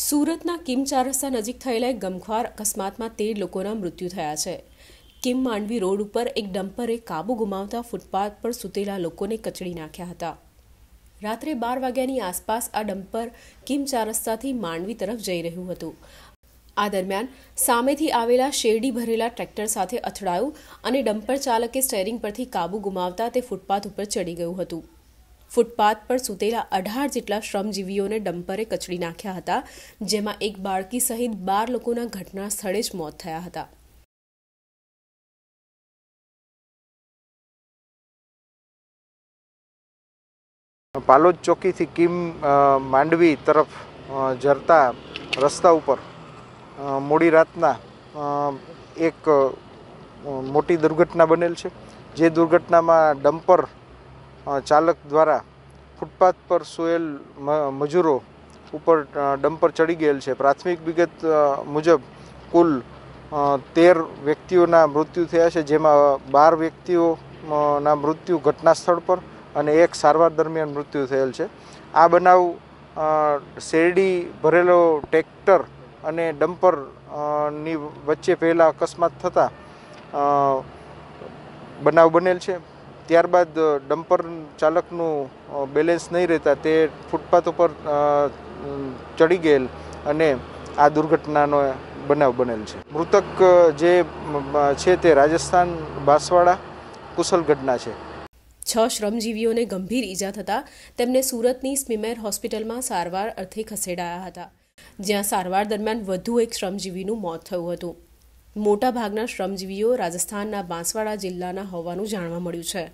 સુરતના કિમચા રસ્તા નજીક થયેલા એક ગમખ્વાર અકસ્માતમાં તેર લોકોના મૃત્યુ થયા છે કિમ માંડવી રોડ ઉપર એક ડમ્પરે કાબુ ગુમાવતા ફૂટપાથ પર સૂતેલા લોકોને કચડી નાખ્યા હતા રાત્રે બાર વાગ્યાની આસપાસ આ ડમ્પર કિમચા રસ્તાથી માંડવી તરફ જઈ રહ્યું હતું આ દરમિયાન સામેથી આવેલા શેરડી ભરેલા ટ્રેક્ટર સાથે અથડાયું અને ડમ્પર ચાલકે સ્ટેરિંગ પરથી કાબુ ગુમાવતા તે ફૂટપાથ ઉપર ચડી ગયું હતું ફૂટપાથ પર સૂતેલા અઢાર જેટલા શ્રમજીવીઓને ડમ્પરે કચડી નાખ્યા હતા જેમાં એક બાળકી સહિત બાર લોકોના ઘટના સ્થળે જ મોત થયા હતા પાલોદ ચોકીથી કિમ માંડવી તરફ જરતા રસ્તા ઉપર મોડી રાતના એક મોટી દુર્ઘટના બનેલ છે જે દુર્ઘટનામાં ડમ્પર ચાલક દ્વારા ફૂટપાથ પર સુયેલ મજૂરો ઉપર ડમ્પર ચડી ગયેલ છે પ્રાથમિક વિગત મુજબ કુલ તેર વ્યક્તિઓના મૃત્યુ થયા છે જેમાં બાર વ્યક્તિઓના મૃત્યુ ઘટના સ્થળ પર અને એક સારવાર દરમિયાન મૃત્યુ થયેલ છે આ બનાવ શેરડી ભરેલો ટ્રેક્ટર અને ડમ્પર ની વચ્ચે પહેલાં અકસ્માત થતાં બનાવ બનેલ છે ત્યારબાદ ડમ્પર ચાલકનું બેલેન્સ નહીં રહેતા તે ફૂટપાથ ઉપર ચડી ગયેલ અને આ દુર્ઘટનાનો બનાવ બનેલ છે મૃતક જે છે તે રાજસ્થાન બાંસવાડા કુશલગઢના છે છ શ્રમજીવીઓને ગંભીર ઈજા થતાં તેમને સુરતની સ્મિમેર હોસ્પિટલમાં સારવાર અર્થે ખસેડાયા હતા જ્યાં સારવાર દરમિયાન વધુ એક શ્રમજીવીનું મોત થયું હતું મોટાભાગના શ્રમજીવીઓ રાજસ્થાનના બાંસવાડા જિલ્લાના હોવાનું જાણવા મળ્યું છે